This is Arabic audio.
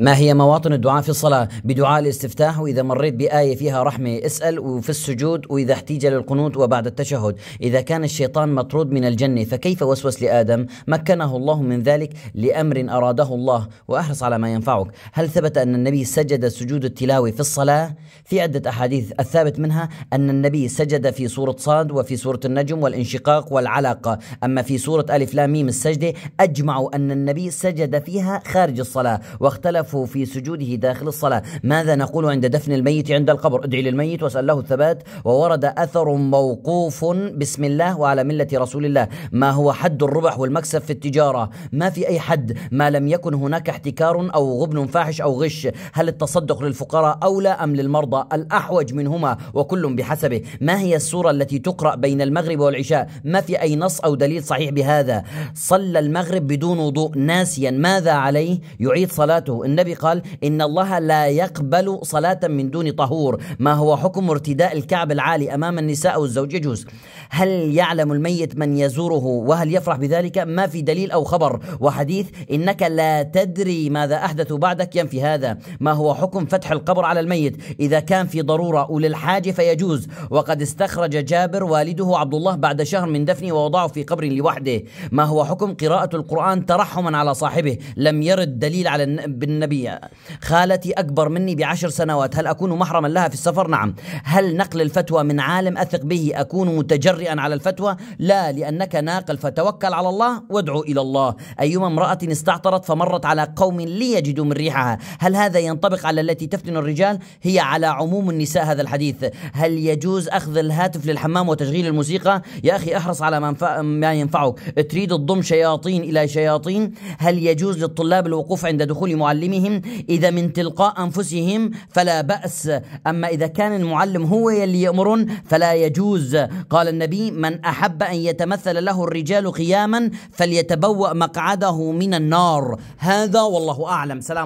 ما هي مواطن الدعاء في الصلاة بدعاء الاستفتاح وإذا مريت بآية فيها رحمة اسأل وفي السجود وإذا احتيج للقنوت وبعد التشهد إذا كان الشيطان مطرود من الجنة فكيف وسوس لآدم مكنه الله من ذلك لأمر أراده الله وأحرص على ما ينفعك هل ثبت أن النبي سجد سجود التلاوة في الصلاة في عدة أحاديث الثابت منها أن النبي سجد في سورة صاد وفي سورة النجم والانشقاق والعلقة أما في سورة ألف لام ميم السجدة أجمعوا أن النبي سجد فيها خارج الصلاة واختلفوا خلفه في سجوده داخل الصلاة ماذا نقول عند دفن الميت عند القبر ادعي للميت واسأل له الثبات وورد أثر موقوف بسم الله وعلى ملة رسول الله ما هو حد الربح والمكسب في التجارة ما في أي حد ما لم يكن هناك احتكار أو غبن فاحش أو غش هل التصدق للفقراء أو لا أم للمرضى الأحوج منهما وكل بحسبه ما هي السورة التي تقرأ بين المغرب والعشاء ما في أي نص أو دليل صحيح بهذا صلى المغرب بدون وضوء ناسيا ماذا عليه يعيد صلاته النبي قال إن الله لا يقبل صلاة من دون طهور ما هو حكم ارتداء الكعب العالي أمام النساء أو الزوج يجوز هل يعلم الميت من يزوره وهل يفرح بذلك ما في دليل أو خبر وحديث إنك لا تدري ماذا أحدث بعدك ينفي هذا ما هو حكم فتح القبر على الميت إذا كان في ضرورة أو للحاجة فيجوز وقد استخرج جابر والده عبد الله بعد شهر من دفنه ووضعه في قبر لوحده ما هو حكم قراءة القرآن ترحما على صاحبه لم يرد دليل على النبي خالتي أكبر مني بعشر سنوات هل أكون محرما لها في السفر نعم هل نقل الفتوى من عالم أثق به أكون متجرئا على الفتوى لا لأنك ناقل فتوكل على الله وادعو إلى الله أيما امرأة استعطرت فمرت على قوم ليجدوا من ريحها هل هذا ينطبق على التي تفتن الرجال هي على عموم النساء هذا الحديث هل يجوز أخذ الهاتف للحمام وتشغيل الموسيقى يا أخي احرص على ما, ما ينفعك تريد تضم شياطين إلى شياطين هل يجوز للطلاب الوقوف عند دخول معلم معلمهم إذا من تلقاء أنفسهم فلا بأس أما إذا كان المعلم هو يلي يأمر فلا يجوز قال النبي من أحب أن يتمثل له الرجال قياما فليتبوأ مقعده من النار هذا والله أعلم سلام